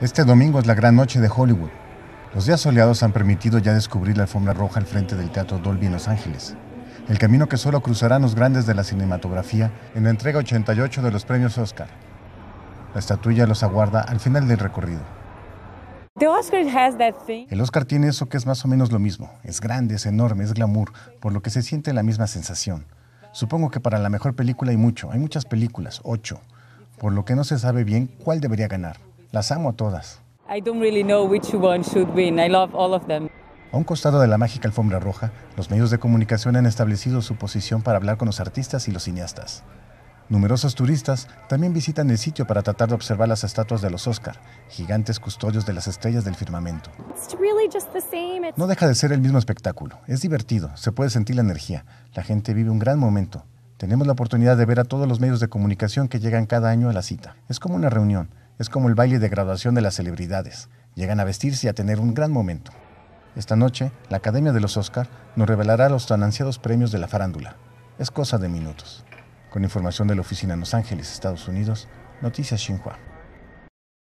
Este domingo es la gran noche de Hollywood. Los días soleados han permitido ya descubrir la alfombra roja al frente del Teatro Dolby en Los Ángeles, el camino que solo cruzarán los grandes de la cinematografía en la entrega 88 de los premios Oscar. La estatuilla los aguarda al final del recorrido. El Oscar tiene eso que es más o menos lo mismo. Es grande, es enorme, es glamour, por lo que se siente la misma sensación. Supongo que para la mejor película hay mucho, hay muchas películas, ocho, por lo que no se sabe bien cuál debería ganar. Las amo todas. A un costado de la mágica alfombra roja, los medios de comunicación han establecido su posición para hablar con los artistas y los cineastas. Numerosos turistas también visitan el sitio para tratar de observar las estatuas de los Oscar, gigantes custodios de las estrellas del firmamento. No deja de ser el mismo espectáculo. Es divertido, se puede sentir la energía. La gente vive un gran momento. Tenemos la oportunidad de ver a todos los medios de comunicación que llegan cada año a la cita. Es como una reunión. Es como el baile de graduación de las celebridades. Llegan a vestirse y a tener un gran momento. Esta noche, la Academia de los Oscar nos revelará los tan ansiados premios de la farándula. Es cosa de minutos. Con información de la oficina en Los Ángeles, Estados Unidos, Noticias Xinhua.